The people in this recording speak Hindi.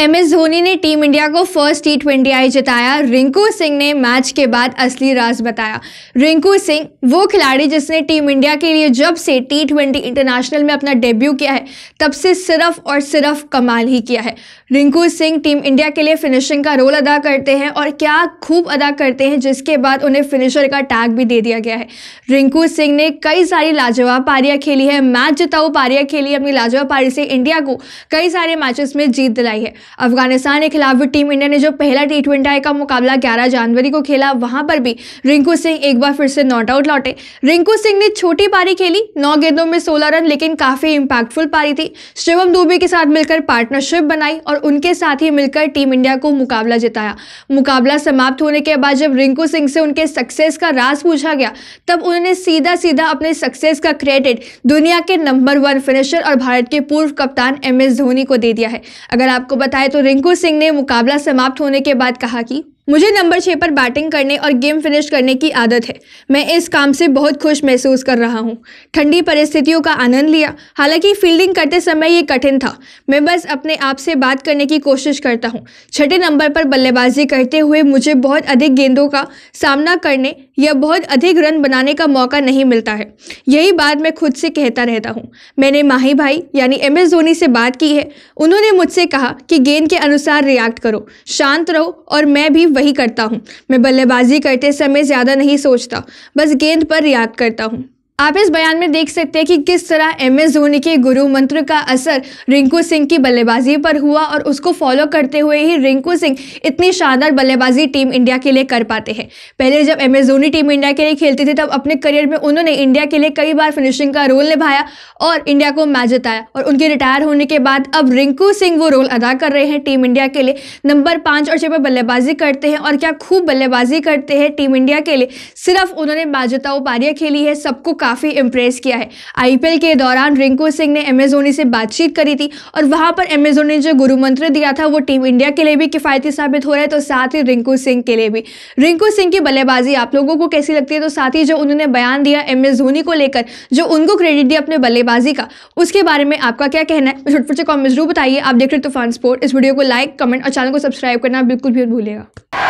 एम एस धोनी ने टीम इंडिया को फर्स्ट टी ट्वेंटी आई जिताया रिंकू सिंह ने मैच के बाद असली राज बताया रिंकू सिंह वो खिलाड़ी जिसने टीम इंडिया के लिए जब से टी ट्वेंटी इंटरनेशनल में अपना डेब्यू किया है तब से सिर्फ और सिर्फ कमाल ही किया है रिंकू सिंह टीम इंडिया के लिए फिनिशिंग का रोल अदा करते हैं और क्या खूब अदा करते हैं जिसके बाद उन्हें फिनिशर का टैग भी दे दिया गया है रिंकू सिंह ने कई सारी लाजवाब पारियाँ खेली है मैच जिताऊ पारियाँ खेली अपनी लाजवाब पारी से इंडिया को कई सारे मैचेस में जीत दिलाई है अफगानिस्तान के खिलाफ भी टीम इंडिया ने जो पहला टी ट्वेंटी का मुकाबला 11 जनवरी को खेला वहां पर भी रिंकू सिंह एक बार फिर से नॉट आउट लौटे रिंकू सिंह ने छोटी पारी खेली नौ गेंदों में सोलह रन लेकिन काफ़ी इंपैक्टफुल पारी थी शिवम दुबे के साथ मिलकर पार्टनरशिप बनाई और उनके साथ ही मिलकर टीम इंडिया को मुकाबला जिताया मुकाबला समाप्त होने के बाद जब रिंकू सिंह से उनके सक्सेस का राज पूछा गया तब उन्होंने सीधा सीधा अपने सक्सेस का क्रेडिट दुनिया के नंबर वन फिनिशर और भारत के पूर्व कप्तान एम एस धोनी को दे दिया है अगर आपको बता बताएं तो रिंकू सिंह ने मुकाबला समाप्त होने के बाद कहा कि मुझे नंबर छः पर बैटिंग करने और गेम फिनिश करने की आदत है मैं इस काम से बहुत खुश महसूस कर रहा हूँ ठंडी परिस्थितियों का आनंद लिया हालांकि फील्डिंग करते समय ये कठिन था मैं बस अपने आप से बात करने की कोशिश करता हूँ छठे नंबर पर बल्लेबाजी करते हुए मुझे बहुत अधिक गेंदों का सामना करने या बहुत अधिक रन बनाने का मौका नहीं मिलता है यही बात मैं खुद से कहता रहता हूँ मैंने माही भाई यानी एम एस धोनी से बात की है उन्होंने मुझसे कहा कि गेंद के अनुसार रिएक्ट करो शांत रहो और मैं भी वही करता हूँ मैं बल्लेबाजी करते समय ज़्यादा नहीं सोचता बस गेंद पर रिएक्ट करता हूँ आप इस बयान में देख सकते हैं कि किस तरह एम एस धोनी के गुरु मंत्र का असर रिंकू सिंह की बल्लेबाजी पर हुआ और उसको फॉलो करते हुए ही रिंकू सिंह इतनी शानदार बल्लेबाजी टीम इंडिया के लिए कर पाते हैं पहले जब M S Dhoni team India के लिए खेलते थे तब अपने करियर में उन्होंने इंडिया के लिए कई बार फिनिशिंग का रोल निभाया और इंडिया को मैच जिताया और उनके रिटायर होने के बाद अब रिंकू सिंह वो रोल अदा कर रहे हैं टीम इंडिया के लिए नंबर पाँच और छः पर बल्लेबाजी करते हैं और क्या खूब बल्लेबाजी करते हैं टीम इंडिया के लिए सिर्फ उन्होंने मैच जिताओ पारियाँ खेली है सबको काफ़ी इम्प्रेस किया है आईपीएल के दौरान रिंकू सिंह ने एम से बातचीत करी थी और वहाँ पर एम ने जो गुरु मंत्र दिया था वो टीम इंडिया के लिए भी किफ़ायती साबित हो रहा है तो साथ ही रिंकू सिंह के लिए भी रिंकू सिंह की बल्लेबाजी आप लोगों को कैसी लगती है तो साथ ही जो उन्होंने बयान दिया एम को लेकर जो उनको क्रेडिट दिया अपने बल्लेबाजी का उसके बारे में आपका क्या कहना है छोटे छोटे कॉमेंट जरूर बताइए आप देख रहे हो तूफान स्पोर्ट इस वीडियो को लाइक कमेंट और चैनल को सब्सक्राइब करना बिल्कुल भी भूलेगा